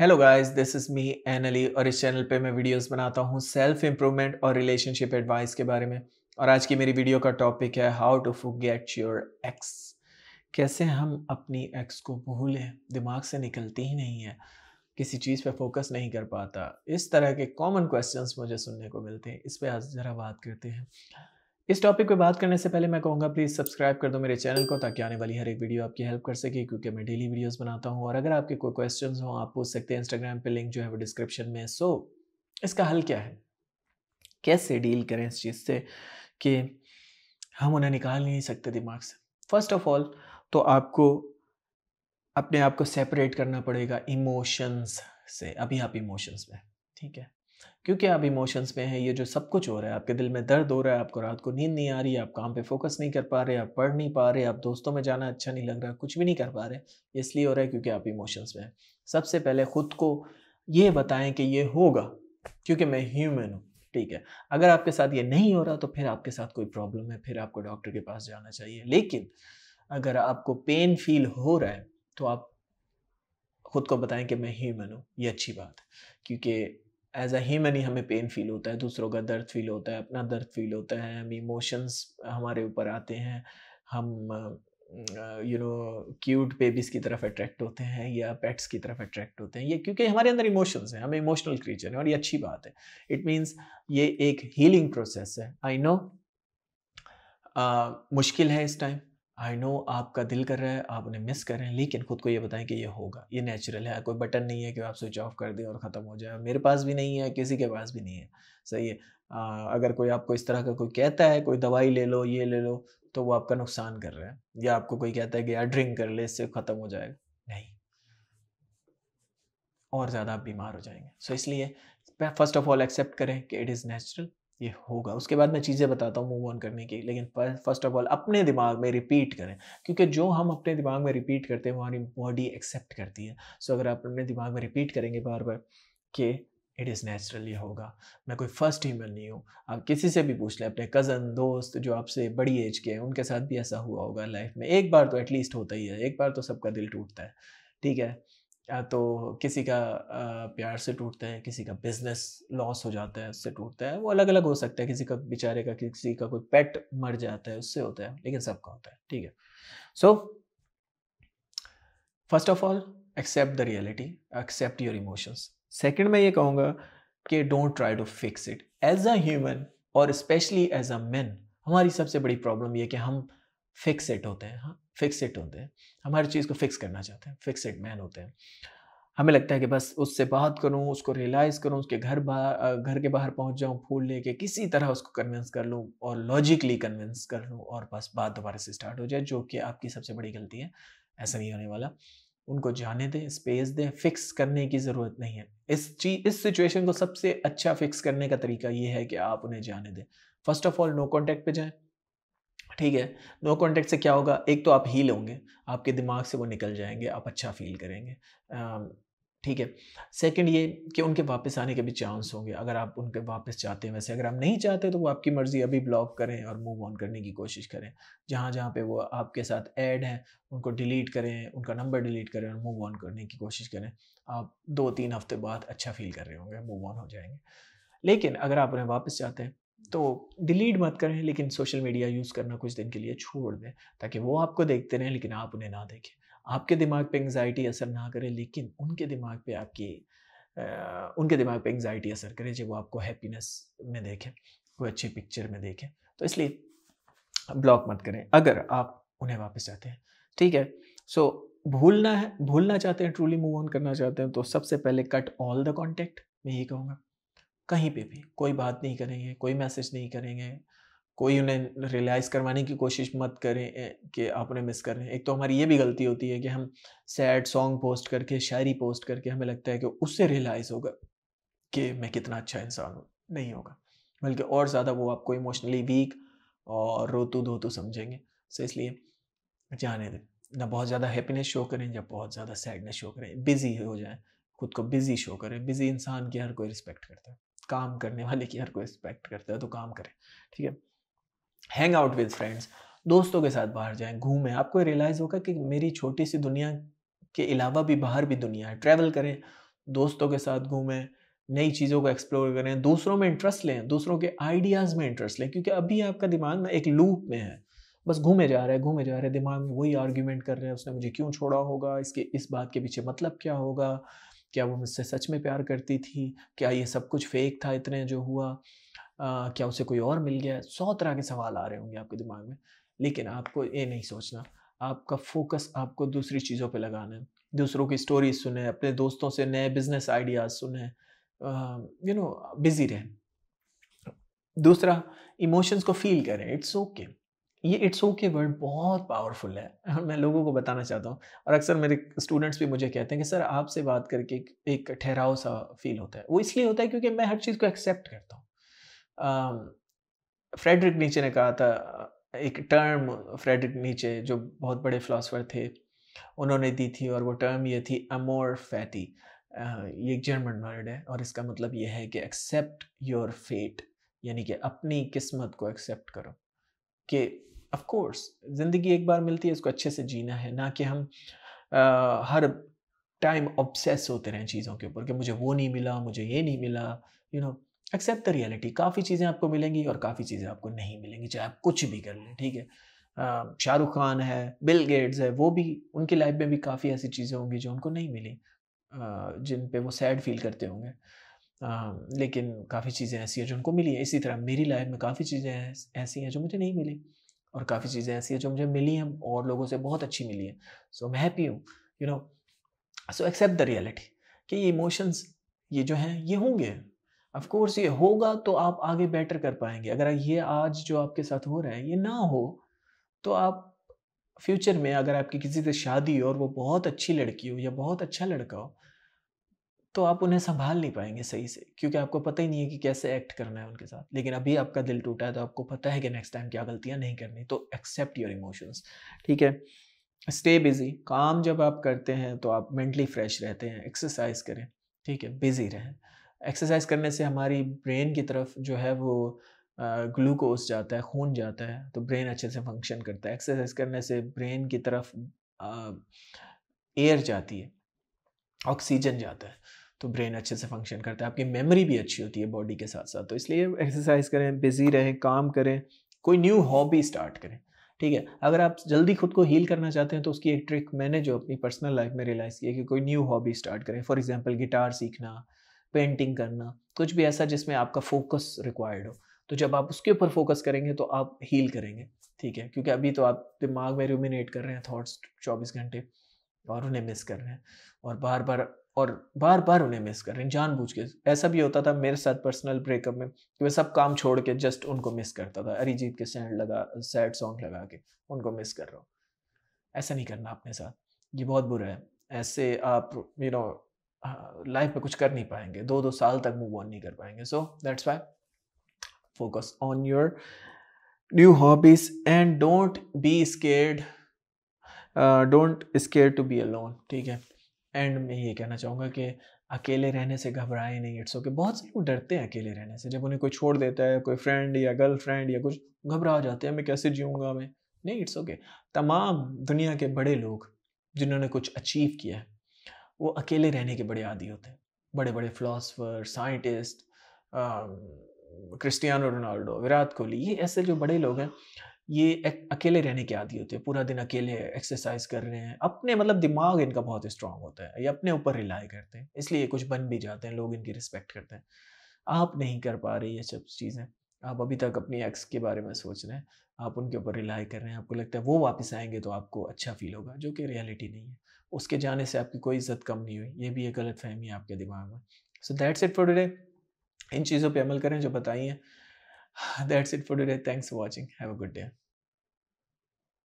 Hello guys this is me N Ali और इस channel पे मैं वीडियोस बनाता हूँ सेल्फ इम्प्रूवमेंट और रिलेशनशिप एडवाइस के बारे में और आज की मेरी वीडियो का टॉपिक है how to forget your ex कैसे हम अपनी एक्स को भूलें दिमाग से निकलती ही नहीं है किसी चीज़ पे फोकस नहीं कर पाता इस तरह के कॉमन क्वेश्चंस मुझे सुनने को मिलते हैं इस पर आज ज़रा बात करते हैं इस टॉपिक पे बात करने से पहले मैं कहूँगा प्लीज़ सब्सक्राइब कर दो मेरे चैनल को ताकि आने वाली हर एक वीडियो आपकी हेल्प कर सके क्योंकि मैं डेली वीडियोस बनाता हूँ और अगर आपके कोई क्वेश्चंस हो आप पूछ सकते हैं इंस्टाग्राम पे लिंक जो है वो डिस्क्रिप्शन में सो so, इसका हल क्या है कैसे डील करें इस चीज़ से कि हम उन्हें निकाल नहीं सकते दिमाग से फर्स्ट ऑफ ऑल तो आपको अपने आप को सेपरेट करना पड़ेगा इमोशंस से अभी आप इमोशंस में ठीक है क्योंकि आप इमोशंस में हैं ये जो सब कुछ हो रहा है आपके दिल में दर्द हो रहा है आपको रात को नींद नहीं आ रही आप काम पे फोकस नहीं कर पा रहे आप पढ़ नहीं पा रहे आप दोस्तों में जाना अच्छा नहीं लग रहा कुछ भी नहीं कर पा रहे इसलिए हो रहा है क्योंकि आप इमोशंस में हैं सबसे पहले ख़ुद को ये बताएं कि ये होगा क्योंकि मैं ह्यूमन हूँ ठीक है अगर आपके साथ ये नहीं हो रहा तो फिर आपके साथ कोई प्रॉब्लम है फिर आपको डॉक्टर के पास जाना चाहिए लेकिन अगर आपको पेन फील हो रहा है तो आप खुद को बताएं कि मैं ह्यूमन हूँ ये अच्छी बात है क्योंकि एज अ ह्यूमन ही हमें पेन फील होता है दूसरों का दर्द फील होता है अपना दर्द फील होता है हम इमोशंस हमारे ऊपर आते हैं हम यू नो क्यूट बेबीज की तरफ अट्रैक्ट होते हैं या पेट्स की तरफ अट्रैक्ट होते हैं ये क्योंकि हमारे अंदर इमोशंस हैं हम इमोशनल क्रिएचर हैं और ये अच्छी बात है इट मीन्स ये एक हीलिंग प्रोसेस है आई नो uh, मुश्किल है इस टाइम आई नो आपका दिल कर रहा है आप उन्हें मिस कर रहे हैं लेकिन खुद को ये बताएं कि ये होगा ये नेचुरल है कोई बटन नहीं है कि आप स्विच ऑफ कर दें और ख़त्म हो जाए मेरे पास भी नहीं है किसी के पास भी नहीं है सही है आ, अगर कोई आपको इस तरह का कोई कहता है कोई दवाई ले लो ये ले लो तो वो आपका नुकसान कर रहा है या आपको कोई कहता है कि यार ड्रिंक कर ले इससे ख़त्म हो जाएगा नहीं और ज़्यादा आप बीमार हो जाएंगे सो so, इसलिए फर्स्ट ऑफ ऑल एक्सेप्ट करें कि इट इज़ नेचुरल ये होगा उसके बाद मैं चीज़ें बताता हूँ मूव ऑन करने की लेकिन फर्स्ट ऑफ ऑल अपने दिमाग में रिपीट करें क्योंकि जो हम अपने दिमाग में रिपीट करते हैं वो हमारी बॉडी एक्सेप्ट करती है सो so, अगर आप अपने दिमाग में रिपीट करेंगे बार बार कि इट इज़ नेचुरल ये होगा मैं कोई फर्स्ट ह्यूमन नहीं हूँ आप किसी से भी पूछ लें अपने कज़न दोस्त जो आपसे बड़ी एज के हैं उनके साथ भी ऐसा हुआ होगा लाइफ में एक बार तो एटलीस्ट होता ही है एक बार तो सबका दिल टूटता है ठीक है तो किसी का प्यार से टूटता है किसी का बिजनेस लॉस हो जाता है उससे टूटता है वो अलग अलग हो सकता है किसी का बेचारे का किसी का कोई पेट मर जाता है उससे होता है लेकिन सबका होता है ठीक है so first of all accept the reality accept your emotions second मैं ये कहूँगा कि don't try to fix it as a human और स्पेशली एज अ मैन हमारी सबसे बड़ी प्रॉब्लम यह कि हम फिक्स इट होते हैं हाँ फिक्स होते हैं हम हर चीज़ को फिक्स करना चाहते हैं फिक्स मैन होते हैं हमें लगता है कि बस उससे बात करूं उसको रियलाइज़ करूं उसके घर बाहर घर के बाहर पहुंच जाऊं फूल लेके किसी तरह उसको कन्विंस कर लूं और लॉजिकली कन्विंस कर लूं और बस बात दोबारा से स्टार्ट हो जाए जो कि आपकी सबसे बड़ी गलती है ऐसा नहीं होने वाला उनको जाने दें स्पेस दें फिक्स करने की ज़रूरत नहीं है इस चीज इस सिचुएशन को सबसे अच्छा फिक्स करने का तरीका ये है कि आप उन्हें जाने दें first of all no contact पर जाएँ ठीक है नो कॉन्टैक्ट से क्या होगा एक तो आप हील होंगे आपके दिमाग से वो निकल जाएंगे आप अच्छा फील करेंगे ठीक है सेकंड ये कि उनके वापस आने के भी चांस होंगे अगर आप उनके वापस चाहते हैं वैसे अगर आप नहीं चाहते तो वो आपकी मर्ज़ी अभी ब्लॉक करें और मूव ऑन करने की कोशिश करें जहाँ जहाँ पे वो आपके साथ ऐड हैं उनको डिलीट करें उनका नंबर डिलीट करें और मूव ऑन करने की कोशिश करें आप दो तीन हफ्ते बाद अच्छा फील कर रहे होंगे मूव ऑन हो जाएंगे लेकिन अगर आप उन्हें वापस चाहते हैं तो डिलीट मत करें लेकिन सोशल मीडिया यूज़ करना कुछ दिन के लिए छोड़ दें ताकि वो आपको देखते रहें लेकिन आप उन्हें ना देखें आपके दिमाग पे एंगजाइटी असर ना करें लेकिन उनके दिमाग पे आपकी आ, उनके दिमाग पे एंगजाइटी असर करें जब वो आपको हैप्पीनेस में देखें कोई अच्छी पिक्चर में देखें तो इसलिए ब्लॉक मत करें अगर आप उन्हें वापस चाहते हैं ठीक है सो भूलना है भूलना चाहते हैं ट्रूली मूव ऑन करना चाहते हैं तो सबसे पहले कट ऑल द कॉन्टैक्ट मैं यही कहूँगा कहीं पे भी कोई बात नहीं करेंगे कोई मैसेज नहीं करेंगे कोई उन्हें रियलाइज़ करवाने की कोशिश मत करें कि आप उन्हें मिस कर रहे हैं एक तो हमारी ये भी गलती होती है कि हम सैड सॉन्ग पोस्ट करके शायरी पोस्ट करके हमें लगता है कि उससे रियलाइज़ होगा कि मैं कितना अच्छा इंसान हूँ नहीं होगा बल्कि और ज़्यादा वो आपको इमोशनली वीक और रोतू धोतू समझेंगे सो इसलिए जाने दें ना बहुत ज़्यादा हैप्पीनेस शो करें जब बहुत ज़्यादा सैडनेस शो करें बिज़ी हो जाएं खुद को बिज़ी शो करें बिज़ी इंसान की हर कोई रिस्पेक्ट करता है काम करने वाले की हर कोई एक्सपेक्ट करता है तो काम करें ठीक है हैंग आउट विद फ्रेंड्स दोस्तों के साथ बाहर जाएं घूमें आपको रियलाइज़ होगा कि मेरी छोटी सी दुनिया के अलावा भी बाहर भी दुनिया है ट्रैवल करें दोस्तों के साथ घूमें नई चीज़ों को एक्सप्लोर करें दूसरों में इंटरेस्ट लें दूसरों के आइडियाज़ में इंटरेस्ट लें क्योंकि अभी आपका दिमाग ना एक लूप में है बस घूमे जा रहे हैं घूमे जा रहे हैं दिमाग में वही आर्ग्यूमेंट कर रहे हैं उसने मुझे क्यों छोड़ा होगा इसके इस बात के पीछे मतलब क्या होगा क्या वो मुझसे सच में प्यार करती थी क्या ये सब कुछ फेक था इतने जो हुआ आ, क्या उसे कोई और मिल गया सौ तरह के सवाल आ रहे होंगे आपके दिमाग में लेकिन आपको ये नहीं सोचना आपका फोकस आपको दूसरी चीज़ों पे लगाना है दूसरों की स्टोरी सुने अपने दोस्तों से नए बिजनेस आइडियाज़ सुने यू नो बिजी रहें दूसरा इमोशंस को फील करें इट्स ओके okay. ये इट्स ओके वर्ड बहुत पावरफुल है मैं लोगों को बताना चाहता हूँ और अक्सर मेरे स्टूडेंट्स भी मुझे कहते हैं कि सर आपसे बात करके एक ठहराव सा फील होता है वो इसलिए होता है क्योंकि मैं हर चीज़ को एक्सेप्ट करता हूँ फ्रेडरिक नीचे ने कहा था एक टर्म फ्रेडरिक नीचे जो बहुत बड़े फिलासफर थे उन्होंने दी थी और वो टर्म ये थी अमोर फैटी ये एक जर्मन वर्ड है और इसका मतलब ये है कि एक्सेप्ट योर फेट यानी कि अपनी किस्मत को एक्सेप्ट करो कि ऑफ कोर्स ज़िंदगी एक बार मिलती है उसको अच्छे से जीना है ना कि हम आ, हर टाइम ऑब्सेस होते रहें चीज़ों के ऊपर कि मुझे वो नहीं मिला मुझे ये नहीं मिला you know accept the reality काफ़ी चीज़ें आपको मिलेंगी और काफ़ी चीज़ें आपको नहीं मिलेंगी चाहे आप कुछ भी कर लें ठीक है शाहरुख खान है बिल गेट्स है वो भी उनकी लाइफ में भी काफ़ी ऐसी चीज़ें होंगी जो उनको नहीं मिली जिन पे वो सैड फील करते होंगे लेकिन काफ़ी चीज़ें ऐसी हैं जो उनको मिली है इसी तरह मेरी लाइफ में काफ़ी चीज़ें ऐसी हैं जो मुझे नहीं मिली और काफ़ी चीज़ें ऐसी हैं जो मुझे मिली हैं और लोगों से बहुत अच्छी मिली हैं सो मैं हैप्पी हूँ you know so accept the reality कि ये इमोशंस ये जो हैं ये होंगे ऑफकोर्स ये होगा तो आप आगे बेटर कर पाएंगे अगर ये आज जो आपके साथ हो रहा है ये ना हो तो आप फ्यूचर में अगर आपकी किसी से शादी हो और वो बहुत अच्छी लड़की हो या बहुत अच्छा लड़का हो तो आप उन्हें संभाल नहीं पाएंगे सही से क्योंकि आपको पता ही नहीं है कि कैसे एक्ट करना है उनके साथ लेकिन अभी आपका दिल टूटा है तो आपको पता है कि नेक्स्ट टाइम क्या गलतियाँ नहीं करनी तो एक्सेप्ट योर इमोशंस ठीक है स्टे बिजी काम जब आप करते हैं तो आप मेंटली फ्रेश रहते हैं एक्सरसाइज करें ठीक है बिजी रहें एक्सरसाइज करने से हमारी ब्रेन की तरफ जो है वो ग्लूकोज जाता है खून जाता है तो ब्रेन अच्छे से फंक्शन करता है एक्सरसाइज करने से ब्रेन की तरफ एयर जाती है ऑक्सीजन जाता है तो ब्रेन अच्छे से फंक्शन करता है आपकी मेमोरी भी अच्छी होती है बॉडी के साथ साथ तो इसलिए एक्सरसाइज करें बिजी रहें काम करें कोई न्यू हॉबी स्टार्ट करें ठीक है अगर आप जल्दी खुद को हील करना चाहते हैं तो उसकी एक ट्रिक मैंने जो अपनी पर्सनल लाइफ में रियलाइज़ किया कि कोई न्यू हॉबी स्टार्ट करें फॉर एग्जाम्पल गिटार सीखना पेंटिंग करना कुछ भी ऐसा जिसमें आपका फोकस रिक्वायर्ड हो तो जब आप उसके ऊपर फोकस करेंगे तो आप हील करेंगे ठीक है क्योंकि अभी तो आप दिमाग में रूमिनेट कर रहे हैं थॉट्स चौबीस घंटे और उन्हें मिस कर रहे हैं और बार बार और बार बार उन्हें मिस कर रहे हैं जानबूझ के ऐसा भी होता था मेरे साथ पर्सनल ब्रेकअप में कि मैं सब काम छोड़ के जस्ट उनको मिस करता था अरिजीत के सैड लगा सैड सॉन्ग लगा के उनको मिस कर रहा हूँ ऐसा नहीं करना अपने साथ ये बहुत बुरा है ऐसे आप यू नो लाइफ में कुछ कर नहीं पाएंगे दो दो साल तक मूव ऑन नहीं कर पाएंगे so that's why focus on your new hobbies and don't be scared don't scare to be alone ठीक है एंड मैं ये कहना चाहूँगा कि अकेले रहने से घबराए नहीं इट्स ओके बहुत से लोग डरते हैं अकेले रहने से जब उन्हें कोई छोड़ देता है कोई फ्रेंड या गर्ल फ्रेंड या कुछ घबरा जाते हैं मैं कैसे जीऊँगा मैं नहीं इट्स ओके तमाम दुनिया के बड़े लोग जिन्होंने कुछ अचीव किया है वो अकेले रहने के बड़े आदि होते हैं बड़े बड़े philosopher scientist Cristiano Ronaldo Virat Kohli ये ऐसे जो बड़े लोग हैं ये अकेले रहने के आदि होते हैं पूरा दिन अकेले एक्सरसाइज कर रहे हैं अपने मतलब दिमाग इनका बहुत स्ट्रांग होता है ये अपने ऊपर रिलाई करते हैं इसलिए कुछ बन भी जाते हैं लोग इनकी रिस्पेक्ट करते हैं आप नहीं कर पा रहे ये सब चीज़ें आप अभी तक अपनी एक्स के बारे में सोच रहे हैं आप उनके ऊपर रिलाई कर रहे हैं आपको लगता है वो वापस आएंगे तो आपको अच्छा फील होगा जो कि रियलिटी नहीं है उसके जाने से आपकी कोई इज्जत कम नहीं हुई ये भी एक गलत फहमी है आपके दिमाग में so that's it for today इन चीज़ों पर अमल करें जो बताइए That's it for today. Thanks for watching. Have a good day.